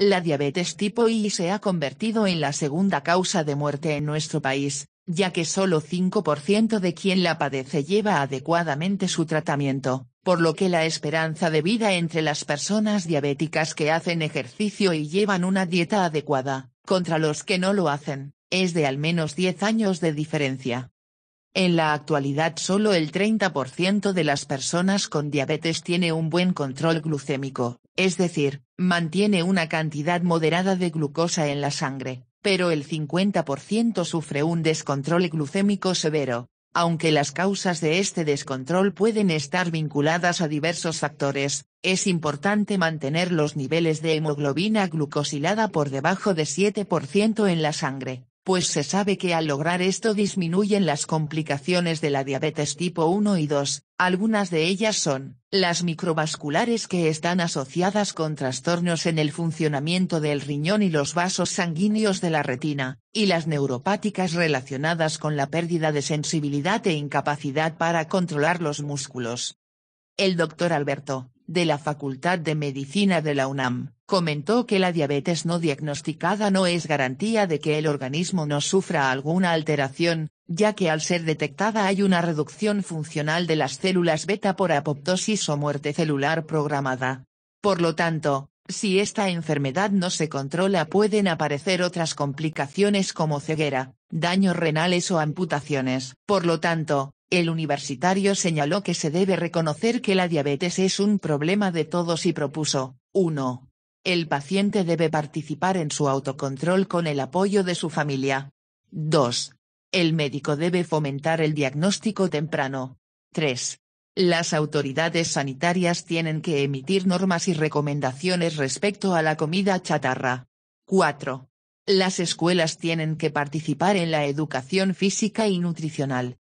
La diabetes tipo I se ha convertido en la segunda causa de muerte en nuestro país, ya que solo 5% de quien la padece lleva adecuadamente su tratamiento, por lo que la esperanza de vida entre las personas diabéticas que hacen ejercicio y llevan una dieta adecuada, contra los que no lo hacen, es de al menos 10 años de diferencia. En la actualidad solo el 30% de las personas con diabetes tiene un buen control glucémico, es decir, mantiene una cantidad moderada de glucosa en la sangre, pero el 50% sufre un descontrol glucémico severo, aunque las causas de este descontrol pueden estar vinculadas a diversos factores, es importante mantener los niveles de hemoglobina glucosilada por debajo de 7% en la sangre, pues se sabe que al lograr esto disminuyen las complicaciones de la diabetes tipo 1 y 2, algunas de ellas son, las microvasculares que están asociadas con trastornos en el funcionamiento del riñón y los vasos sanguíneos de la retina, y las neuropáticas relacionadas con la pérdida de sensibilidad e incapacidad para controlar los músculos. El doctor Alberto de la Facultad de Medicina de la UNAM, comentó que la diabetes no diagnosticada no es garantía de que el organismo no sufra alguna alteración, ya que al ser detectada hay una reducción funcional de las células beta por apoptosis o muerte celular programada. Por lo tanto, si esta enfermedad no se controla pueden aparecer otras complicaciones como ceguera, daños renales o amputaciones. Por lo tanto, el universitario señaló que se debe reconocer que la diabetes es un problema de todos y propuso, 1. El paciente debe participar en su autocontrol con el apoyo de su familia. 2. El médico debe fomentar el diagnóstico temprano. 3. Las autoridades sanitarias tienen que emitir normas y recomendaciones respecto a la comida chatarra. 4. Las escuelas tienen que participar en la educación física y nutricional.